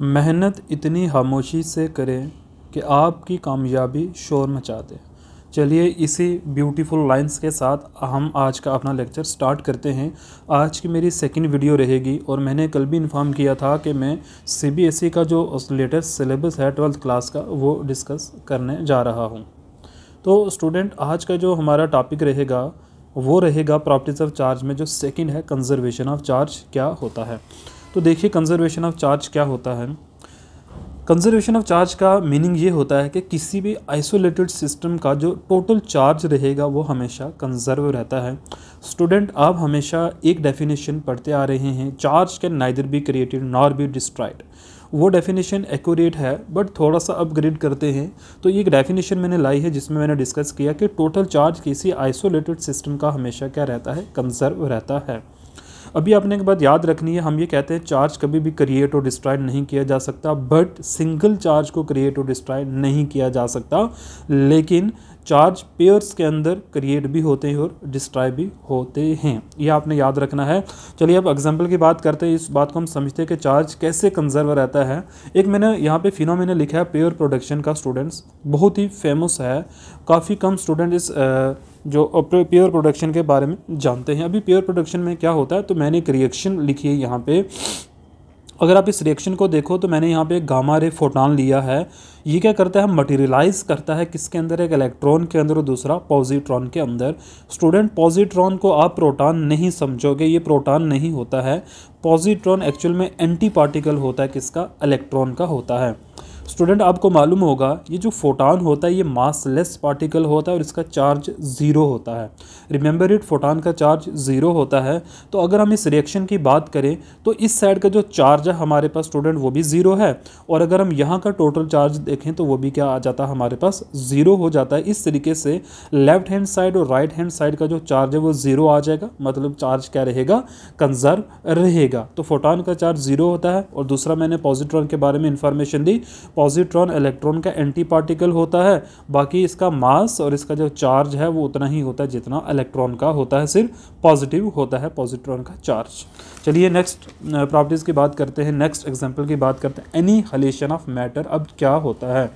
मेहनत इतनी खामोशी से करें कि आपकी कामयाबी शोर मचा दे चलिए इसी ब्यूटीफुल लाइंस के साथ हम आज का अपना लेक्चर स्टार्ट करते हैं आज की मेरी सेकंड वीडियो रहेगी और मैंने कल भी इन्फॉर्म किया था कि मैं सीबीएसई e का जो लेटेस्ट सिलेबस है ट्वेल्थ क्लास का वो डिस्कस करने जा रहा हूँ तो स्टूडेंट आज का जो हमारा टॉपिक रहेगा वो रहेगा प्रॉपर्टीज ऑफ चार्ज में जो सेकेंड है कंजर्वेशन ऑफ चार्ज क्या होता है तो देखिए कंजर्वेशन ऑफ चार्ज क्या होता है कंजर्वेशन ऑफ चार्ज का मीनिंग ये होता है कि किसी भी आइसोलेटेड सिस्टम का जो टोटल चार्ज रहेगा वो हमेशा कंजर्व रहता है स्टूडेंट आप हमेशा एक डेफिनेशन पढ़ते आ रहे हैं charge can neither be created nor be destroyed वो डेफिनेशन एक्यूरेट है बट थोड़ा सा अपग्रेड करते हैं तो एक डेफिनेशन मैंने लाई है जिसमें मैंने डिस्कस किया कि टोटल चार्ज किसी आइसोलेटेड सिस्टम का हमेशा क्या रहता है कंजर्व रहता है अभी आपने एक बात याद रखनी है हम ये कहते हैं चार्ज कभी भी क्रिएट और डिस्ट्रॉय नहीं किया जा सकता बट सिंगल चार्ज को क्रिएट और डिस्ट्रॉय नहीं किया जा सकता लेकिन चार्ज पेयर्स के अंदर क्रिएट भी होते हैं और डिस्ट्रॉय भी होते हैं ये आपने याद रखना है चलिए अब एग्जाम्पल की बात करते हैं इस बात को हम समझते हैं कि चार्ज कैसे कंजर्व रहता है एक मैंने यहाँ पे फिनो मैंने लिखा है पेयर प्रोडक्शन का स्टूडेंट्स बहुत ही फेमस है काफ़ी कम स्टूडेंट इस आ, जो प्योर प्रोडक्शन के बारे में जानते हैं अभी प्योर प्रोडक्शन में क्या होता है तो मैंने एक रिएक्शन लिखी है यहाँ पे अगर आप इस रिएक्शन को देखो तो मैंने यहाँ पे गामा रे फोटॉन लिया है ये क्या करता है मटेरियलाइज करता है किसके अंदर एक इलेक्ट्रॉन के अंदर और दूसरा पॉजिट्रॉन के अंदर स्टूडेंट पॉजिट्रॉन को आप प्रोटॉन नहीं समझोगे ये प्रोटॉन नहीं होता है पॉजिट्रॉन एक्चुअल में एंटी पार्टिकल होता है किसका इलेक्ट्रॉन का होता है स्टूडेंट आपको मालूम होगा ये जो फोटान होता है ये मासलेस पार्टिकल होता है और इसका चार्ज ज़ीरो होता है रिमेंबर इट फोटान का चार्ज ज़ीरो होता है तो अगर हम इस रिएक्शन की बात करें तो इस साइड का जो चार्ज है हमारे पास स्टूडेंट वो भी ज़ीरो है और अगर हम यहाँ का टोटल चार्ज देखें तो वो भी क्या आ जाता है हमारे पास ज़ीरो हो जाता है इस तरीके से लेफ्ट हैंड साइड और राइट हैंड साइड का जो चार्ज है वो ज़ीरो आ जाएगा मतलब चार्ज क्या रहेगा कंजर्व रहेगा तो फोटान का चार्ज ज़ीरो होता है और दूसरा मैंने पॉजिट्रॉन के बारे में इंफॉर्मेशन दी पॉजिट्रॉन इलेक्ट्रॉन का एंटी पार्टिकल होता है बाकी इसका मास और इसका जो चार्ज है वो उतना ही होता है जितना इलेक्ट्रॉन का होता है सिर्फ पॉजिटिव होता है पॉजिट्रॉन का चार्ज चलिए नेक्स्ट प्रॉपर्टीज़ की बात करते हैं नेक्स्ट एग्जाम्पल की बात करते हैं एनी हलेशन ऑफ मैटर अब क्या होता है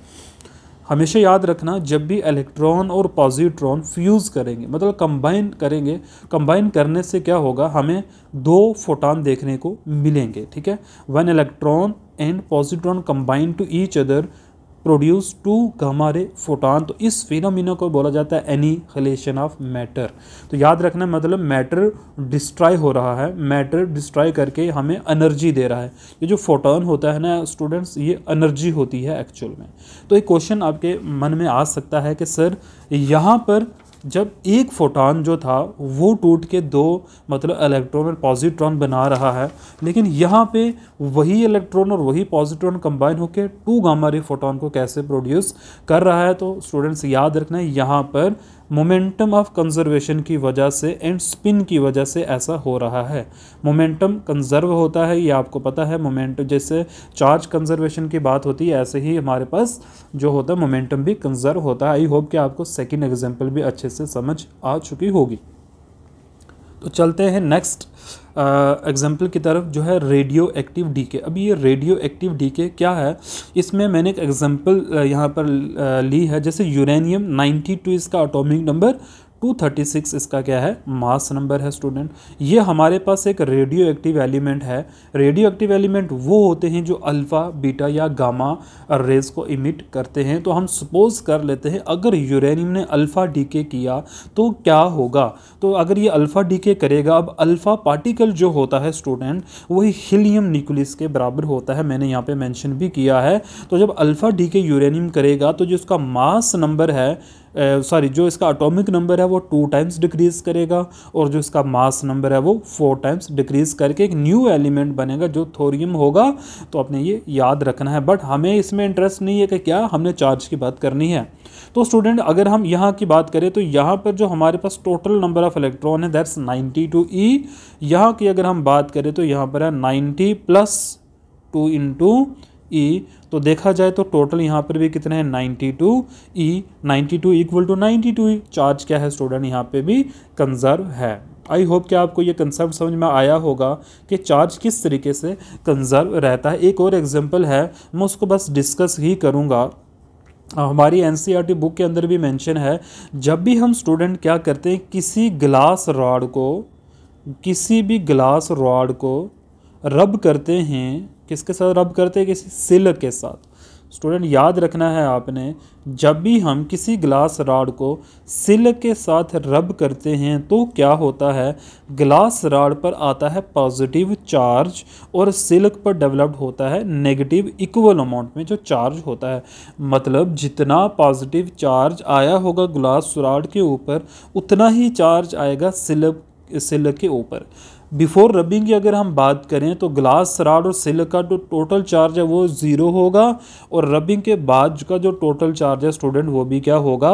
हमेशा याद रखना जब भी इलेक्ट्रॉन और पॉजिट्रॉन फ्यूज़ करेंगे मतलब कंबाइन करेंगे कंबाइन करने से क्या होगा हमें दो फोटान देखने को मिलेंगे ठीक है one electron and positron combine to each other produce two gamma ray तो इस फिनोमिना को बोला जाता है एनी हलेशन ऑफ मैटर तो याद रखना मतलब मैटर डिस्ट्रॉय हो रहा है मैटर डिस्ट्रॉय करके हमें एनर्जी दे रहा है ये जो फोटॉन होता है ना स्टूडेंट्स ये एनर्जी होती है एक्चुअल में तो एक क्वेश्चन आपके मन में आ सकता है कि सर यहाँ पर जब एक फोटान जो था वो टूट के दो मतलब इलेक्ट्रॉन और पॉजिट्रॉन बना रहा है लेकिन यहाँ पे वही इलेक्ट्रॉन और वही पॉजिट्रॉन कंबाइन होकर टू गामा रे फोटोन को कैसे प्रोड्यूस कर रहा है तो स्टूडेंट्स याद रखना है यहाँ पर मोमेंटम ऑफ कंजर्वेशन की वजह से एंड स्पिन की वजह से ऐसा हो रहा है मोमेंटम कंजर्व होता है ये आपको पता है मोमेंटम जैसे चार्ज कंजर्वेशन की बात होती है ऐसे ही हमारे पास जो होता है मोमेंटम भी कंजर्व होता है आई होप कि आपको सेकेंड एग्जाम्पल भी अच्छे से समझ आ चुकी होगी तो चलते हैं नेक्स्ट एग्जाम्पल की तरफ जो है रेडियो एक्टिव डी के अभी ये रेडियो एक्टिव डी के क्या है इसमें मैंने एक एग्जाम्पल यहाँ पर ली है जैसे यूरेनियम 92 इसका अटोमिक नंबर 236 इसका क्या है मास नंबर है स्टूडेंट ये हमारे पास एक रेडियो एक्टिव एलिमेंट है रेडियो एक्टिव एलिमेंट वो होते हैं जो अल्फ़ा बीटा या गामा रेज को इमिट करते हैं तो हम सपोज कर लेते हैं अगर यूरेनियम ने अल्फ़ा डीके किया तो क्या होगा तो अगर ये अल्फ़ा डीके करेगा अब अल्फ़ा पार्टिकल जो होता है स्टूडेंट वही हीलियम न्यूक्लियस के बराबर होता है मैंने यहाँ पर मैंशन भी किया है तो जब अल्फ़ा के यूरेनियम करेगा तो जो उसका मास नंबर है सॉरी जो इसका अटोमिक नंबर है वो टू टाइम्स डिक्रीज़ करेगा और जो इसका मास नंबर है वो फोर टाइम्स डिक्रीज़ करके एक न्यू एलिमेंट बनेगा जो थोरियम होगा तो आपने ये याद रखना है बट हमें इसमें इंटरेस्ट नहीं है कि क्या हमने चार्ज की बात करनी है तो स्टूडेंट अगर हम यहाँ की बात करें तो यहाँ पर जो हमारे पास टोटल नंबर ऑफ इलेक्ट्रॉन है दैट्स नाइन्टी टू ई यहाँ की अगर हम बात करें तो यहाँ पर है ninety plus two into e तो देखा जाए तो टोटल यहाँ पर भी कितने हैं 92 two e e, ninety two equal to ninety two charge क्या है स्टूडेंट यहाँ पे भी कंजर्व है आई होप कि आपको ये कंसेप्ट समझ में आया होगा कि चार्ज किस तरीके से कंजर्व रहता है एक और एग्जांपल है मैं उसको बस डिस्कस ही करूँगा हमारी एन बुक e के अंदर भी मैंशन है जब भी हम स्टूडेंट क्या करते हैं किसी ग्लास रॉड को किसी भी ग्लास रॉड को रब करते हैं किसके साथ रब करते हैं किसी सिल के साथ स्टूडेंट याद रखना है आपने जब भी हम किसी ग्लास राड को सिल के साथ रब करते हैं तो क्या होता है ग्लास राड पर आता है पॉजिटिव चार्ज और सिल्क पर डेवलप्ड होता है नेगेटिव इक्वल अमाउंट में जो चार्ज होता है मतलब जितना पॉजिटिव चार्ज आया होगा ग्लास राड के ऊपर उतना ही चार्ज आएगा सिल्क सिल्क के ऊपर बिफ़ोर रबिंग की अगर हम बात करें तो ग्लास सराड और सिल्क का जो टोटल चार्ज है वो ज़ीरो होगा और रबिंग के बाद का जो टोटल चार्ज है स्टूडेंट वो भी क्या होगा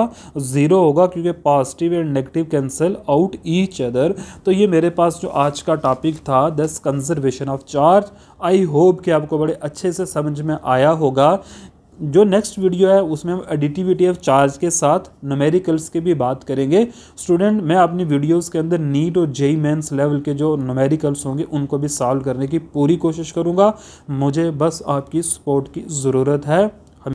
ज़ीरो होगा क्योंकि positive and negative cancel out each other तो ये मेरे पास जो आज का टॉपिक था this conservation of charge I hope कि आपको बड़े अच्छे से समझ में आया होगा जो नेक्स्ट वीडियो है उसमें हम एडिटिविटी ऑफ चार्ज के साथ नोमेरिकल्स की भी बात करेंगे स्टूडेंट मैं अपनी वीडियोस के अंदर नीट और जेई मेंस लेवल के जो नोमेरिकल्स होंगे उनको भी सॉल्व करने की पूरी कोशिश करूँगा मुझे बस आपकी सपोर्ट की ज़रूरत है